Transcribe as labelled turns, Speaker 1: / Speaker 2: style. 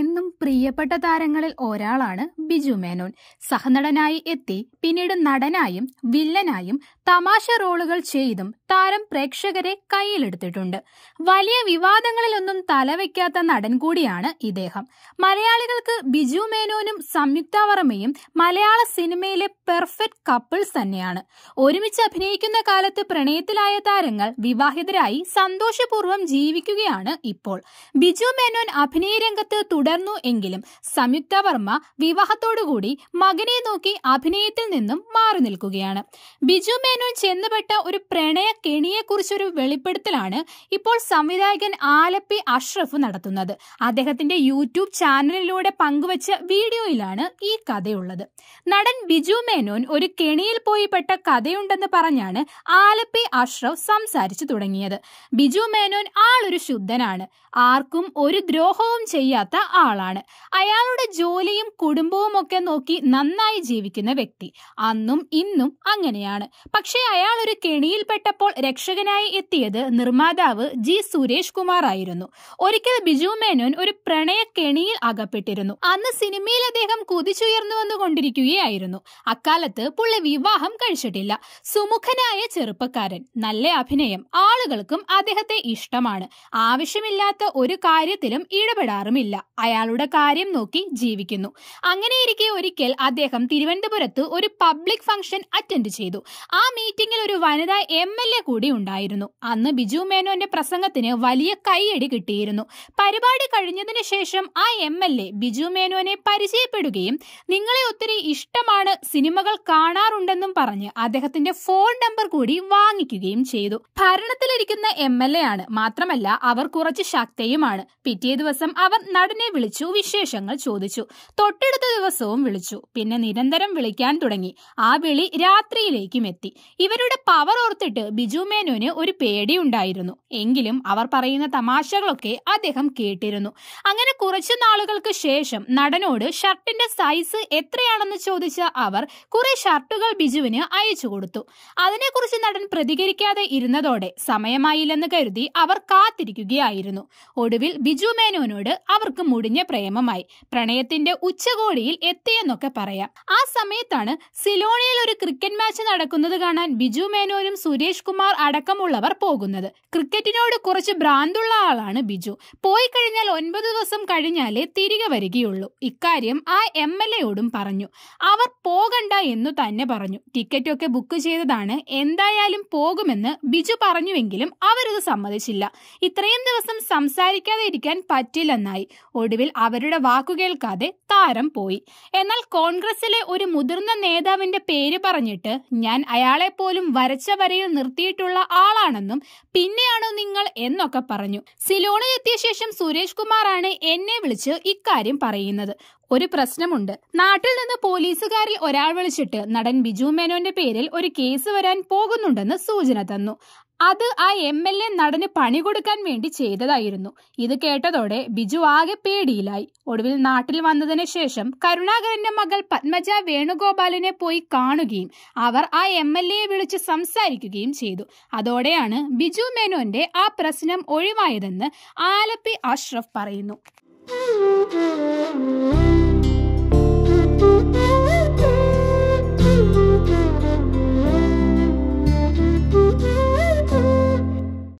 Speaker 1: എന്നും പ്രിയപ്പെട്ട താരങ്ങളിൽ ഒരാളാണ് ബിജു മേനോൻ സഹനടനായി എത്തി പിന്നീട് നടനായും വില്ലനായും തമാശ റോളുകൾ ചെയ്തും താരം പ്രേക്ഷകരെ കയ്യിലെടുത്തിട്ടുണ്ട് വലിയ വിവാദങ്ങളിലൊന്നും തലവെക്കാത്ത നടൻ കൂടിയാണ് ഇദ്ദേഹം മലയാളികൾക്ക് ബിജു മേനോനും സംയുക്ത വർമ്മയും മലയാള സിനിമയിലെ പെർഫെക്റ്റ് കപ്പിൾസ് തന്നെയാണ് ഒരുമിച്ച് അഭിനയിക്കുന്ന കാലത്ത് പ്രണയത്തിലായ താരങ്ങൾ വിവാഹിതരായി സന്തോഷപൂർവ്വം ജീവിക്കുകയാണ് ഇപ്പോൾ ബിജു മേനോൻ അഭിനയ രംഗത്ത് തുടർന്നു എങ്കിലും സംയുക്ത വർമ്മ വിവാഹത്തോടുകൂടി മകനെ നോക്കി അഭിനയത്തിൽ നിന്നും മാറി നിൽക്കുകയാണ് ബിജു മേനോൻ ചെന്നുപെട്ട ഒരു പ്രണയ കെണിയെക്കുറിച്ചൊരു വെളിപ്പെടുത്തലാണ് ഇപ്പോൾ സംവിധായകൻ ആലപ്പി അഷ്റഫ് നടത്തുന്നത് അദ്ദേഹത്തിന്റെ യൂട്യൂബ് ചാനലിലൂടെ പങ്കുവച്ച വീഡിയോയിലാണ് ഈ കഥയുള്ളത് നടൻ ബിജു മേനോൻ ഒരു കെണിയിൽ പോയി പെട്ട കഥയുണ്ടെന്ന് പറഞ്ഞാണ് ആലപ്പി അഷ്റഫ് സംസാരിച്ചു തുടങ്ങിയത് ബിജു മേനോൻ ആളൊരു ശുദ്ധനാണ് ആർക്കും ഒരു ദ്രോഹവും ചെയ്യാത്ത ആളാണ് അയാളുടെ ജോലിയും കുടുംബവും ഒക്കെ നോക്കി നന്നായി ജീവിക്കുന്ന വ്യക്തി അന്നും ഇന്നും അങ്ങനെയാണ് പക്ഷേ അയാൾ ഒരു കെണിയിൽപ്പെട്ടപ്പോൾ രക്ഷകനായി എത്തിയത് നിർമ്മാതാവ് ജി സുരേഷ് കുമാർ ആയിരുന്നു ഒരിക്കൽ ബിജു മേനോൻ ഒരു പ്രണയ കെണിയിൽ അകപ്പെട്ടിരുന്നു അന്ന് സിനിമയിൽ അദ്ദേഹം കുതിച്ചുയർന്നു വന്നുകൊണ്ടിരിക്കുകയായിരുന്നു അക്കാലത്ത് പുള്ളി വിവാഹം കഴിച്ചിട്ടില്ല സുമുഖനായ ചെറുപ്പക്കാരൻ നല്ല അഭിനയം ആളുകൾക്കും അദ്ദേഹത്തെ ഇഷ്ടമാണ് ആവശ്യമില്ലാത്ത ഒരു കാര്യത്തിലും ഇടപെടാറുമില്ല അയാളുടെ കാര്യം നോക്കി ജീവിക്കുന്നു അങ്ങനെയിരിക്കെ ഒരിക്കൽ അദ്ദേഹം തിരുവനന്തപുരത്ത് ഒരു പബ്ലിക് ഫംഗ്ഷൻ അറ്റൻഡ് ചെയ്തു ആ മീറ്റിംഗിൽ ഒരു വനിതാ എം എൽ എ കൂടി ഉണ്ടായിരുന്നു അന്ന് ബിജു മേനോന്റെ പ്രസംഗത്തിന് വലിയ കൈയടി കിട്ടിയിരുന്നു പരിപാടി കഴിഞ്ഞതിന് ശേഷം ആ എം എൽ എ ബിജു മേനോനെ പരിചയപ്പെടുകയും നിങ്ങളെ ഒത്തിരി ഇഷ്ടമാണ് സിനിമകൾ കാണാറുണ്ടെന്നും പറഞ്ഞ് അദ്ദേഹത്തിന്റെ ഫോൺ നമ്പർ കൂടി വാങ്ങിക്കുകയും ചെയ്തു ഭരണത്തിലിരിക്കുന്ന എം എൽ എ ആണ് മാത്രമല്ല അവർ കുറച്ച് ശക്തയുമാണ് പിറ്റേ ദിവസം അവർ നടനെ എന്നെ വിളിച്ചു വിശേഷങ്ങൾ ചോദിച്ചു തൊട്ടടുത്ത ദിവസവും വിളിച്ചു പിന്നെ നിരന്തരം വിളിക്കാൻ തുടങ്ങി ആ വിളി രാത്രിയിലേക്കും എത്തി ഇവരുടെ പവർ ഓർത്തിട്ട് ബിജു മേനോന് ഒരു പേടിയുണ്ടായിരുന്നു എങ്കിലും അവർ പറയുന്ന തമാശകളൊക്കെ അദ്ദേഹം കേട്ടിരുന്നു അങ്ങനെ കുറച്ചു നാളുകൾക്ക് ശേഷം നടനോട് ഷർട്ടിന്റെ സൈസ് എത്രയാണെന്ന് ചോദിച്ച അവർ കുറെ ഷർട്ടുകൾ ബിജുവിന് അയച്ചു കൊടുത്തു അതിനെക്കുറിച്ച് നടൻ പ്രതികരിക്കാതെ ഇരുന്നതോടെ സമയമായില്ലെന്ന് കരുതി അവർ കാത്തിരിക്കുകയായിരുന്നു ഒടുവിൽ ബിജു മേനോനോട് അവർക്ക് മുടിഞ്ഞ പ്രേമമായി പ്രണയത്തിന്റെ ഉച്ചകോടിയിൽ എത്തിയെന്നൊക്കെ പറയാം ആ സമയത്താണ് സിലോണിയിൽ ഒരു ക്രിക്കറ്റ് മാച്ച് നടക്കുന്നത് കാണാൻ ബിജു മേനോനും സുരേഷ് കുമാർ അടക്കമുള്ളവർ പോകുന്നത് ക്രിക്കറ്റിനോട് കുറച്ച് ഭ്രാന്തുള്ള ആളാണ് ബിജു പോയി കഴിഞ്ഞാൽ ഒൻപത് ദിവസം കഴിഞ്ഞാലേ തിരികെ വരികയുള്ളൂ ഇക്കാര്യം ആ എം എൽ എയോടും പറഞ്ഞു അവർ പോ പോകണ്ട എന്നു തന്നെ പറഞ്ഞു ടിക്കറ്റൊക്കെ ബുക്ക് ചെയ്തതാണ് എന്തായാലും പോകുമെന്ന് ബിജു പറഞ്ഞുവെങ്കിലും അവരത് സമ്മതിച്ചില്ല ഇത്രയും ദിവസം സംസാരിക്കാതെ ഇരിക്കാൻ പറ്റില്ലെന്നായി ഒടുവിൽ അവരുടെ വാക്കുകേൾക്കാതെ താരം പോയി എന്നാൽ കോൺഗ്രസിലെ ഒരു മുതിർന്ന നേതാവിന്റെ പേര് പറഞ്ഞിട്ട് ഞാൻ അയാളെ പോലും വരച്ച വരയിൽ നിർത്തിയിട്ടുള്ള ആളാണെന്നും പിന്നെയാണോ നിങ്ങൾ എന്നൊക്കെ പറഞ്ഞു സിലോണിലെത്തിയ ശേഷം സുരേഷ് കുമാറാണ് എന്നെ വിളിച്ച് ഇക്കാര്യം പറയുന്നത് ഒരു പ്രശ്നമുണ്ട് നാട്ടിൽ നിന്ന് പോലീസുകാരിൽ ഒരാൾ വിളിച്ചിട്ട് നടൻ ബിജു മേനോന്റെ പേരിൽ ഒരു കേസ് വരാൻ പോകുന്നുണ്ടെന്ന് സൂചന തന്നു അത് ആ എം എൽ എ നടന് പണി കൊടുക്കാൻ വേണ്ടി ചെയ്തതായിരുന്നു ഇത് കേട്ടതോടെ ബിജു ആകെ പേടിയിലായി ഒടുവിൽ നാട്ടിൽ വന്നതിന് ശേഷം കരുണാകരന്റെ മകൾ പത്മജ വേണുഗോപാലിനെ പോയി കാണുകയും അവർ ആ എം എൽ എയെ വിളിച്ച് സംസാരിക്കുകയും ചെയ്തു അതോടെയാണ് ബിജു മേനോന്റെ ആ പ്രശ്നം ഒഴിവായതെന്ന് ആലപ്പി അഷ്റഫ് പറയുന്നു Thank mm-hmm. you.